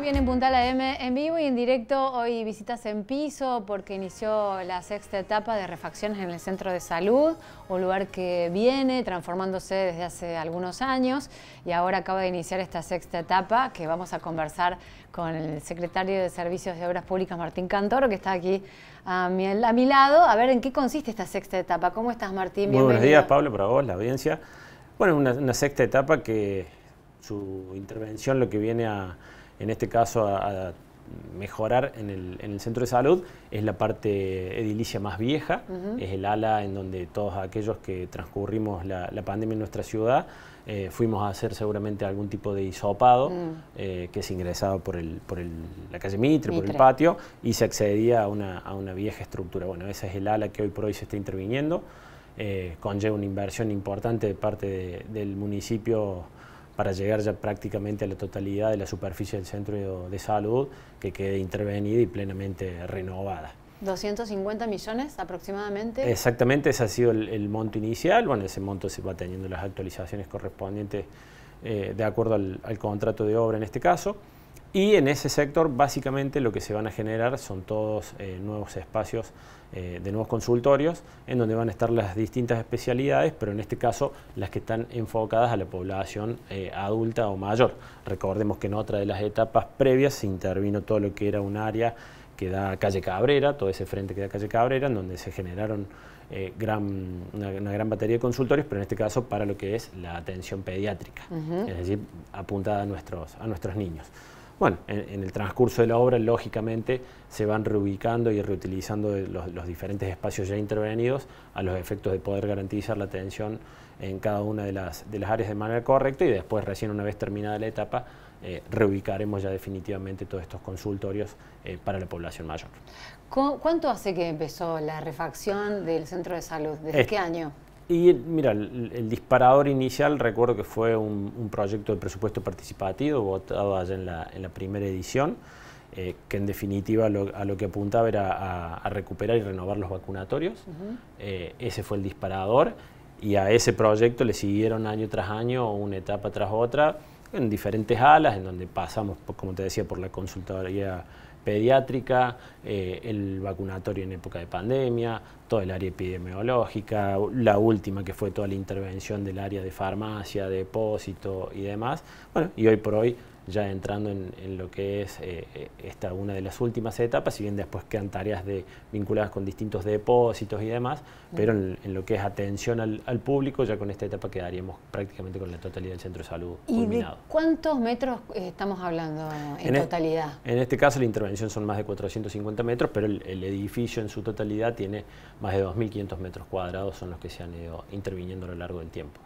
Viene bien, en puntal la M, en vivo y en directo, hoy visitas en piso porque inició la sexta etapa de refacciones en el Centro de Salud, un lugar que viene transformándose desde hace algunos años y ahora acaba de iniciar esta sexta etapa que vamos a conversar con el secretario de Servicios de Obras Públicas, Martín Cantoro, que está aquí a mi, a mi lado, a ver en qué consiste esta sexta etapa. ¿Cómo estás, Martín? Muy buenos días, Pablo, para vos, la audiencia. Bueno, una sexta etapa que su intervención lo que viene a en este caso a, mejorar en el, centro de salud es la parte edilicia más vieja, es el ala en donde todos aquellos que transcurrimos la, pandemia en nuestra ciudad eh, fuimos a hacer seguramente algún tipo de hisopado mm. eh, que es ingresado por, el, por el, la calle Mitre, por el patio y se accedía a una, vieja estructura. Bueno, ese es el ala que hoy por hoy se está interviniendo, eh, conlleva una inversión importante de parte del municipio para llegar ya prácticamente a la totalidad de la superficie del centro de salud que quede intervenida y plenamente renovada. 250 millones aproximadamente. Exactamente, ese ha sido el, monto inicial. Bueno, ese monto se va teniendo las actualizaciones correspondientes eh, de acuerdo al, contrato de obra en este caso. Y en ese sector básicamente lo que se van a generar son todos eh, nuevos espacios eh, de nuevos consultorios en donde van a estar las distintas especialidades, pero en este caso las que están enfocadas a la población eh, adulta o mayor. Recordemos que en otra de las etapas previas se intervino todo lo que era un área que da calle Cabrera, todo ese frente que da calle Cabrera, en donde se generaron una, gran batería de consultorios, pero en este caso para lo que es la atención pediátrica, es decir, apuntada a nuestros niños. Bueno, en, el transcurso de la obra, lógicamente, se van reubicando y reutilizando los, diferentes espacios ya intervenidos a los efectos de poder garantizar la atención en cada una de las, de las áreas de manera correcta y después, recién una vez terminada la etapa, eh, reubicaremos ya definitivamente todos estos consultorios eh, para la población mayor. ¿Cuánto hace que empezó la refacción del centro de salud? ¿Desde qué año? Y mira, el, disparador inicial recuerdo que fue un, proyecto de presupuesto participativo votado allá en la, primera edición, eh, que en definitiva a lo que apuntaba era a, recuperar y renovar los vacunatorios. Eh, ese fue el disparador y a ese proyecto le siguieron año tras año, una etapa tras otra, en diferentes alas, en donde pasamos, como te decía, por la consultoría pediátrica, eh, el vacunatorio en época de pandemia, todo el área epidemiológica, la última que fue toda la intervención del área de farmacia, depósito y demás. Bueno, y hoy por hoy ya entrando en, lo que es eh, eh, esta una de las últimas etapas, si bien después quedan tareas de, vinculadas con distintos depósitos y demás, pero en, lo que es atención al, público, ya con esta etapa quedaríamos prácticamente con la totalidad del centro de salud ¿Y culminado. ¿Cuántos metros eh, estamos hablando en, e- totalidad? en este caso la intervención son más de 450 metros, pero el edificio en su totalidad tiene más de 2.500 metros cuadrados, son los que se han ido interviniendo a lo largo del tiempo.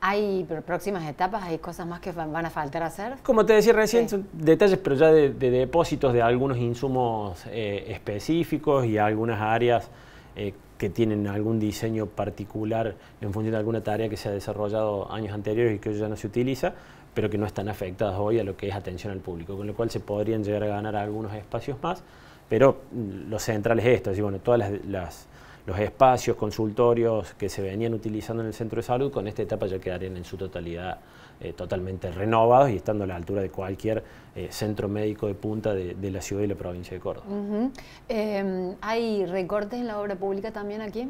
¿Hay próximas etapas? ¿Hay cosas más que van a faltar hacer? Como te decía recién, son detalles, pero ya de, depósitos de algunos insumos eh, específicos y algunas áreas eh, que tienen algún diseño particular en función de alguna tarea que se ha desarrollado años anteriores y que ya no se utiliza, pero que no están afectadas hoy a lo que es atención al público, con lo cual se podrían llegar a ganar algunos espacios más, pero mm, lo central es esto, es bueno, todas las, las los espacios, consultorios que se venían utilizando en el centro de salud, con esta etapa ya quedarían en su totalidad eh, totalmente renovados y estando a la altura de cualquier eh, centro médico de punta de, la ciudad y la provincia de Córdoba. Em, ¿Hay recortes en la obra pública también aquí?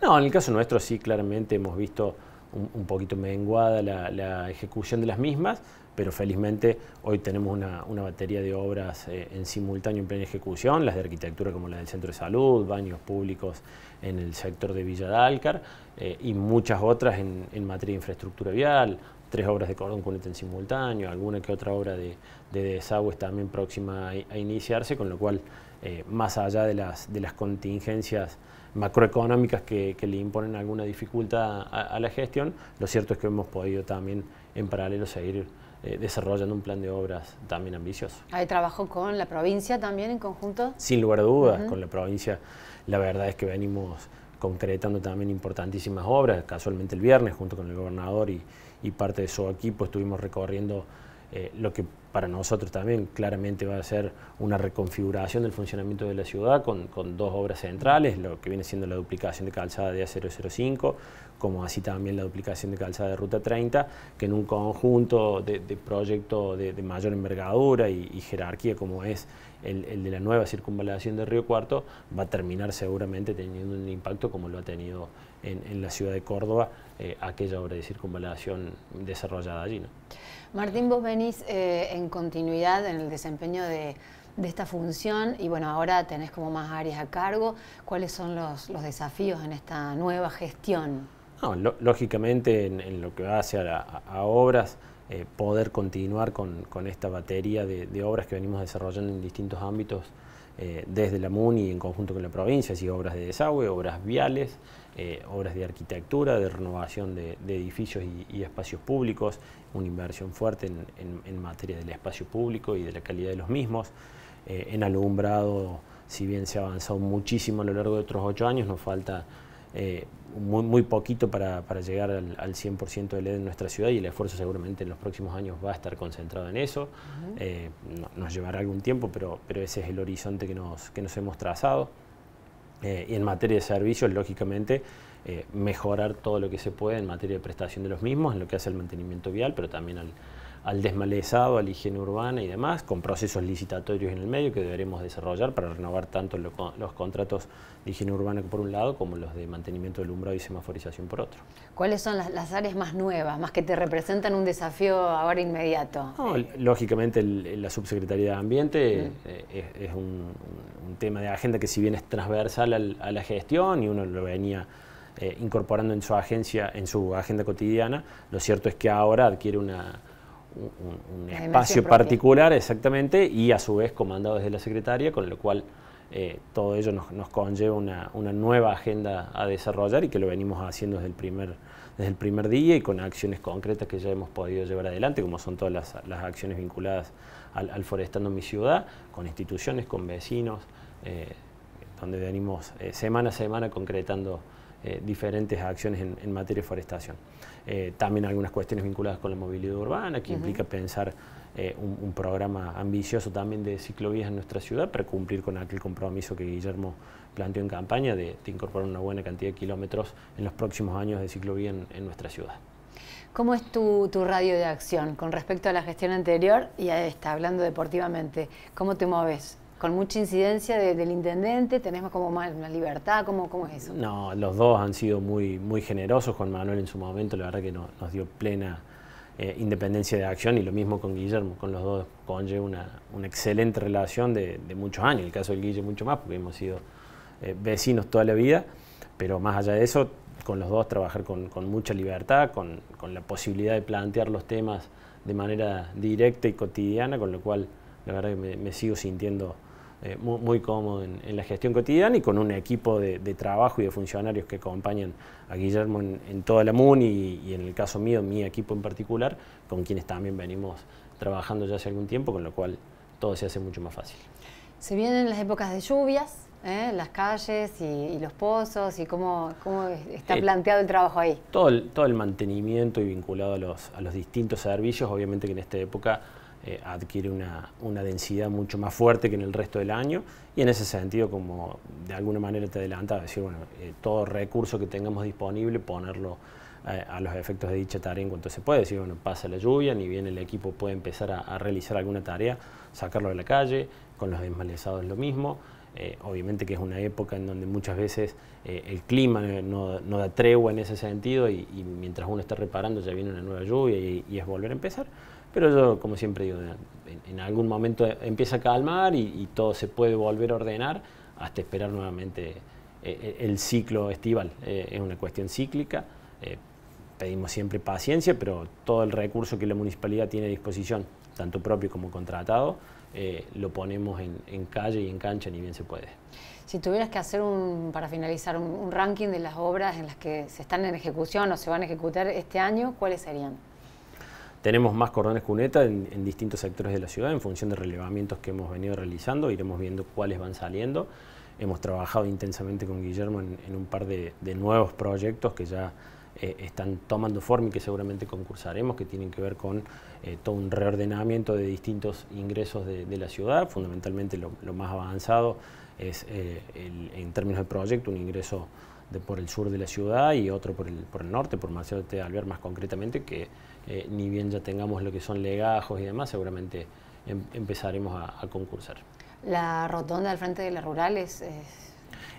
No, en el caso nuestro sí, claramente hemos visto un, poquito menguada la, ejecución de las mismas, pero felizmente hoy tenemos una, batería de obras eh, en simultáneo en plena ejecución, las de arquitectura como la del Centro de Salud, baños públicos en el sector de Villa eh, y muchas otras en, materia de infraestructura vial, tres obras de cordón con en simultáneo, alguna que otra obra de, desagüe desagües también próxima a, iniciarse, con lo cual, eh, más allá de las, de las contingencias macroeconómicas que, le imponen alguna dificultad a, la gestión, lo cierto es que hemos podido también en paralelo seguir eh, desarrollando un plan de obras también ambicioso. ¿Hay trabajo con la provincia también en conjunto? Sin lugar a dudas, con la provincia la verdad es que venimos concretando también importantísimas obras, casualmente el viernes junto con el gobernador y, y parte de su equipo estuvimos recorriendo eh, lo que para nosotros también claramente va a ser una reconfiguración del funcionamiento de la ciudad con, dos obras centrales, lo que viene siendo la duplicación de calzada de A005, como así también la duplicación de calzada de Ruta 30, que en un conjunto de, proyectos de, mayor envergadura y jerarquía como es el, de la nueva circunvalación de Río Cuarto va a terminar seguramente teniendo un impacto como lo ha tenido en, la ciudad de Córdoba eh, aquella obra de circunvalación desarrollada allí. ¿no? Martín, vos venís eh, en continuidad en el desempeño de, esta función y bueno, ahora tenés como más áreas a cargo. ¿Cuáles son los, desafíos en esta nueva gestión? lógicamente en, lo que va a, hacer a obras, eh, poder continuar con, con esta batería de, obras que venimos desarrollando en distintos ámbitos eh, desde la MUNI en conjunto con la provincia, así obras de desagüe, obras viales, eh, obras de arquitectura, de renovación de, edificios y, espacios públicos, una inversión fuerte en, en, en, materia del espacio público y de la calidad de los mismos, en alumbrado, si bien se ha avanzado muchísimo a lo largo de otros ocho años, nos falta eh, muy, muy, poquito para, llegar al, 100% de LED en nuestra ciudad y el esfuerzo seguramente en los próximos años va a estar concentrado en eso. Eh, nos llevará algún tiempo, pero, pero ese es el horizonte que nos, que nos hemos trazado. Eh, y en materia de servicios, lógicamente, mejorar todo lo que se puede en materia de prestación de los mismos, en lo que hace al mantenimiento vial, pero también al, al desmalezado, a la higiene urbana y demás, con procesos licitatorios en el medio que deberemos desarrollar para renovar tanto los contratos de higiene urbana por un lado como los de mantenimiento del umbral y semaforización por otro. ¿Cuáles son las, áreas más nuevas, más que te representan un desafío ahora inmediato? lógicamente la Subsecretaría de Ambiente eh, es, un, tema de agenda que si bien es transversal a la gestión y uno lo venía... Eh, incorporando en su agencia, en su agenda cotidiana, lo cierto es que ahora adquiere una, un, espacio particular, exactamente, y a su vez comandado desde la secretaria, con lo cual eh, todo ello nos, conlleva una, nueva agenda a desarrollar y que lo venimos haciendo desde el primer, desde el primer día y con acciones concretas que ya hemos podido llevar adelante, como son todas las, acciones vinculadas al, Forestando mi ciudad, con instituciones, con vecinos, eh, donde venimos eh, semana a semana concretando eh, diferentes acciones en, materia de forestación. Eh, también algunas cuestiones vinculadas con la movilidad urbana, que implica pensar eh, un, programa ambicioso también de ciclovías en nuestra ciudad para cumplir con aquel compromiso que Guillermo planteó en campaña de, incorporar una buena cantidad de kilómetros en los próximos años de ciclovía en, nuestra ciudad. ¿Cómo es tu, tu, radio de acción con respecto a la gestión anterior y a esta, hablando deportivamente? ¿Cómo te mueves? con mucha incidencia del intendente, tenemos como más, una libertad, ¿cómo, ¿cómo, es eso? No, los dos han sido muy, muy generosos, con Manuel en su momento, la verdad que nos dio plena eh, independencia de acción y lo mismo con Guillermo, con los dos conlleva una, una excelente relación de, muchos años, el caso de Guillermo mucho más, porque hemos sido eh, vecinos toda la vida, pero más allá de eso, con los dos trabajar con, mucha libertad, con, la posibilidad de plantear los temas de manera directa y cotidiana, con lo cual la verdad que me sigo sintiendo eh, muy, cómodo en, la gestión cotidiana y con un equipo de, trabajo y de funcionarios que acompañan a Guillermo en, toda la MUNI y, en el caso mío, mi equipo en particular, con quienes también venimos trabajando ya hace algún tiempo, con lo cual todo se hace mucho más fácil. Se vienen las épocas de lluvias, ¿eh? las calles y, los pozos, y cómo, está eh, planteado el trabajo ahí. Todo el, todo el mantenimiento y vinculado a los, a los distintos servicios, obviamente que en esta época eh, adquiere una, densidad mucho más fuerte que en el resto del año y en ese sentido como de alguna manera te adelantaba, decir, bueno, eh, todo recurso que tengamos disponible ponerlo eh, a los efectos de dicha tarea en cuanto se puede, decir, bueno, pasa la lluvia, ni bien el equipo puede empezar a, realizar alguna tarea, sacarlo de la calle, con los desmalezados lo mismo. obviamente que es una época en donde muchas veces el clima no, da tregua en ese sentido y, mientras uno está reparando ya viene una nueva lluvia y es volver a empezar. Pero yo, como siempre digo, en, algún momento empieza a calmar y, todo se puede volver a ordenar hasta esperar nuevamente eh, eh, el ciclo estival. Eh, es una cuestión cíclica. pedimos siempre paciencia, pero todo el recurso que la municipalidad tiene a disposición, tanto propio como contratado, lo ponemos en, calle y en cancha, ni bien se puede. Si tuvieras que hacer un, para finalizar, un ranking de las obras en las que se están en ejecución o se van a ejecutar este año, ¿cuáles serían? Tenemos más cordones cuneta en, distintos sectores de la ciudad en función de relevamientos que hemos venido realizando, iremos viendo cuáles van saliendo. Hemos trabajado intensamente con Guillermo en, un par de, nuevos proyectos que ya eh, están tomando forma y que seguramente concursaremos, que tienen que ver con eh, todo un reordenamiento de distintos ingresos de, la ciudad. Fundamentalmente lo, más avanzado es eh, en términos de proyecto un ingreso por el sur de la ciudad y otro por el, por el norte, por Marcelo T. Albert más concretamente, que eh, ni bien ya tengamos lo que son legajos y demás, seguramente em, empezaremos a, concursar. La rotonda al frente de la rural es...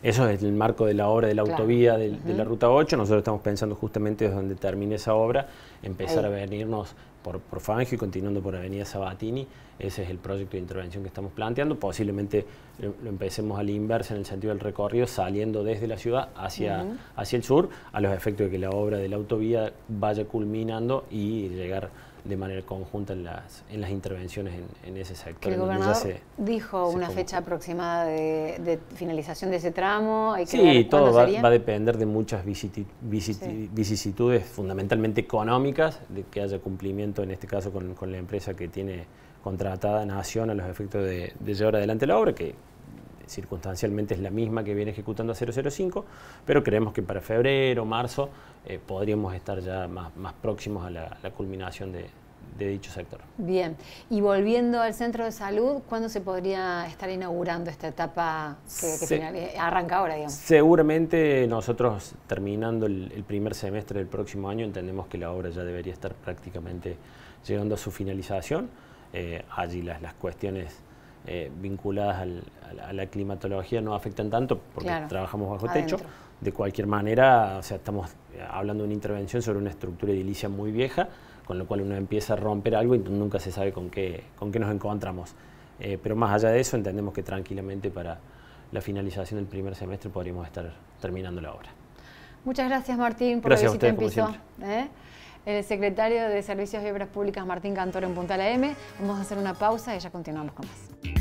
Eso es el marco de la obra de la autovía de, la Ruta 8. Nosotros estamos pensando justamente desde donde termine esa obra, empezar a venirnos por, por Fangio y continuando por Avenida Sabatini. Ese es el proyecto de intervención que estamos planteando. Posiblemente lo, empecemos al inverso en el sentido del recorrido, saliendo desde la ciudad hacia, hacia el sur, a los efectos de que la obra de la autovía vaya culminando y llegar de manera conjunta en las, en las intervenciones en, ese sector. el gobernador dijo una fecha aproximada de, finalización de ese tramo. sí, todo va, a depender de muchas vicisitudes fundamentalmente económicas, de que haya cumplimiento en este caso con, la empresa que tiene contratada Nación a los efectos de, de llevar adelante la obra, que circunstancialmente es la misma que viene ejecutando a 005, pero creemos que para febrero, marzo, eh, podríamos estar ya más, más próximos a la, culminación de, dicho sector. Bien, y volviendo al centro de salud, ¿cuándo se podría estar inaugurando esta etapa que, eh, arranca ahora, digamos? Seguramente nosotros terminando el, primer semestre del próximo año entendemos que la obra ya debería estar prácticamente llegando a su finalización. Eh, allí las, las cuestiones eh, vinculadas al, a, la, climatología no afectan tanto porque trabajamos bajo techo. De cualquier manera, o sea, estamos eh, hablando de una intervención sobre una estructura edilicia muy vieja, con lo cual uno empieza a romper algo y nunca se sabe con qué, con qué nos encontramos. Eh, pero más allá de eso, entendemos que tranquilamente para la finalización del primer semestre podríamos estar terminando la obra. Muchas gracias Martín por gracias la el secretario de Servicios y Obras Públicas, Martín Cantor, en Punta La M. Vamos a hacer una pausa y ya continuamos con más.